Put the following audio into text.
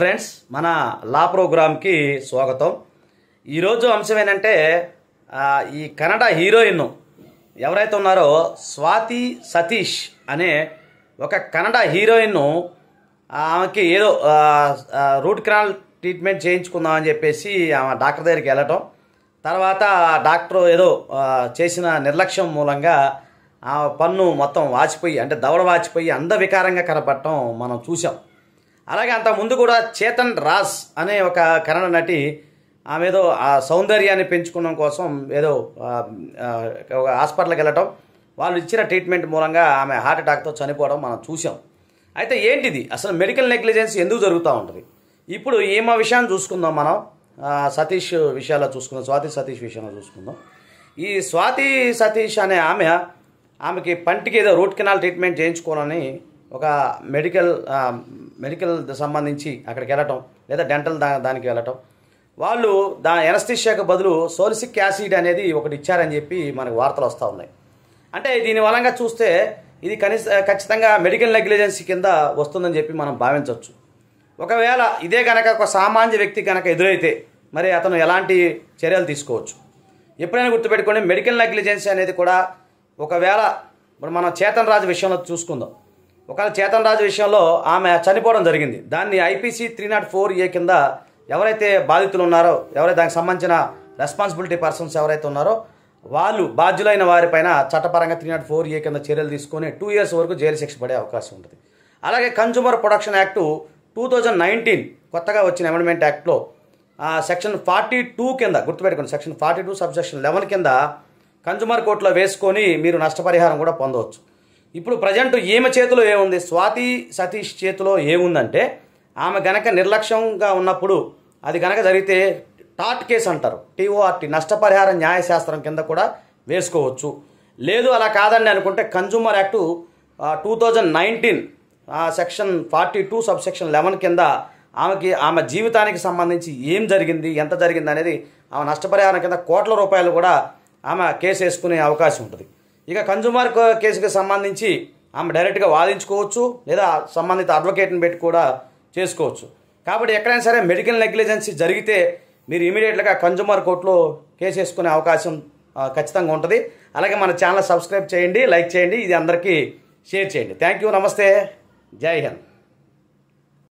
friends మన లా ప్రోగ్రామ్కి స్వాగతం ఈరోజు అంశం ఏంటంటే ఈ కన్నడ హీరోయిన్ ఎవరైతే ఉన్నారో స్వాతి సతీష్ అనే ఒక కన్నడ హీరోయిన్ను ఆమెకి ఏదో రూట్ కెనాల్ ట్రీట్మెంట్ చేయించుకుందాం అని చెప్పేసి ఆమె డాక్టర్ దగ్గరికి వెళ్ళటం తర్వాత డాక్టర్ ఏదో చేసిన నిర్లక్ష్యం మూలంగా ఆ పన్ను మొత్తం వాచిపోయి అంటే దవడ వాచిపోయి అందవికారంగా కనపడటం మనం చూసాం అలాగే అంత ముందు కూడా చేతన్ రాస్ అనే ఒక కన్నడ నటి ఆమె ఏదో ఆ సౌందర్యాన్ని పెంచుకోవడం కోసం ఏదో ఒక హాస్పిటల్కి వెళ్ళటం వాళ్ళు ఇచ్చిన ట్రీట్మెంట్ మూలంగా ఆమె హార్ట్ అటాక్తో చనిపోవడం మనం చూసాం అయితే ఏంటిది అసలు మెడికల్ నెగ్లిజెన్స్ ఎందుకు జరుగుతూ ఉంటుంది ఇప్పుడు ఏమో విషయాన్ని చూసుకుందాం మనం సతీష్ విషయాల్లో చూసుకుందాం స్వాతి సతీష్ విషయంలో చూసుకుందాం ఈ స్వాతి సతీష్ అనే ఆమె ఆమెకి పంటికి ఏదో రూట్ కెనాల్ ట్రీట్మెంట్ చేయించుకోవాలని ఒక మెడికల్ మెడికల్ సంబంధించి అక్కడికి వెళ్ళటం లేదా డెంటల్ దా దానికి వెళ్ళటం వాళ్ళు దా ఎనస్థిషియాకు బదులు సోలిసిక్ యాసిడ్ అనేది ఒకటి ఇచ్చారని చెప్పి మనకు వార్తలు వస్తూ ఉన్నాయి అంటే దీని వలంగా చూస్తే ఇది కనీస ఖచ్చితంగా మెడికల్ నెగ్లిజెన్సీ కింద వస్తుందని చెప్పి మనం భావించవచ్చు ఒకవేళ ఇదే కనుక ఒక సామాన్య వ్యక్తి కనుక ఎదురైతే మరి అతను ఎలాంటి చర్యలు తీసుకోవచ్చు ఎప్పుడైనా గుర్తుపెట్టుకోండి మెడికల్ నెగ్లిజెన్సీ అనేది కూడా ఒకవేళ ఇప్పుడు మనం చేతన్ రాజు విషయంలో చూసుకుందాం ఒకవేళ చేతన్ రాజు విషయంలో ఆమె చనిపోవడం జరిగింది దాన్ని IPC three nought four A కింద ఎవరైతే బాధితులు ఉన్నారో ఎవరైతే దానికి సంబంధించిన రెస్పాన్సిబిలిటీ పర్సన్స్ ఎవరైతే ఉన్నారో వాళ్ళు బాధ్యులైన వారిపైన చట్టపరంగా త్రీ నాట్ ఫోర్ ఏ కింద చర్యలు తీసుకొని టూ ఇయర్స్ వరకు జైలు శిక్ష పడే అవకాశం ఉంటుంది అలాగే consumer production act two thousand nineteen కొత్తగా వచ్చిన అమెండ్మెంట్ యాక్ట్లో సెక్షన్ ఫార్టీ టూ కింద గుర్తుపెట్టుకుని section forty two sub section eleven కింద కన్జ్యూమర్ కోర్టులో వేసుకొని మీరు నష్టపరిహారం కూడా పొందవచ్చు ఇప్పుడు ప్రజెంట్ ఈమె చేతిలో ఏముంది స్వాతి సతీష్ చేతిలో ఏముందంటే ఆమె గనక నిర్లక్ష్యంగా ఉన్నప్పుడు అది గనక జరిగితే టాట్ కేసు అంటారు టీఓఆర్టీ నష్టపరిహార న్యాయశాస్త్రం కింద కూడా వేసుకోవచ్చు లేదు అలా కాదండి అనుకుంటే consumer act two thousand nineteen section forty two sub section eleven కింద ఆమెకి ఆమె జీవితానికి సంబంధించి ఏం జరిగింది ఎంత జరిగింది అనేది ఆమె నష్టపరిహారం కింద కోట్ల రూపాయలు కూడా ఆమె కేసు వేసుకునే అవకాశం ఉంటుంది ఇక కన్జూమర్ కేసుకి సంబంధించి ఆమె డైరెక్ట్గా వాదించుకోవచ్చు లేదా సంబంధిత అడ్వకేట్ని పెట్టి కూడా చేసుకోవచ్చు కాబట్టి ఎక్కడైనా సరే మెడికల్ నెగ్లిజెన్సీ జరిగితే మీరు ఇమీడియట్గా కన్జ్యూమర్ కోర్టులో కేసు వేసుకునే అవకాశం ఖచ్చితంగా ఉంటుంది అలాగే మన ఛానల్ సబ్స్క్రైబ్ చేయండి లైక్ చేయండి ఇది అందరికీ షేర్ చేయండి థ్యాంక్ యూ నమస్తే జై హింద్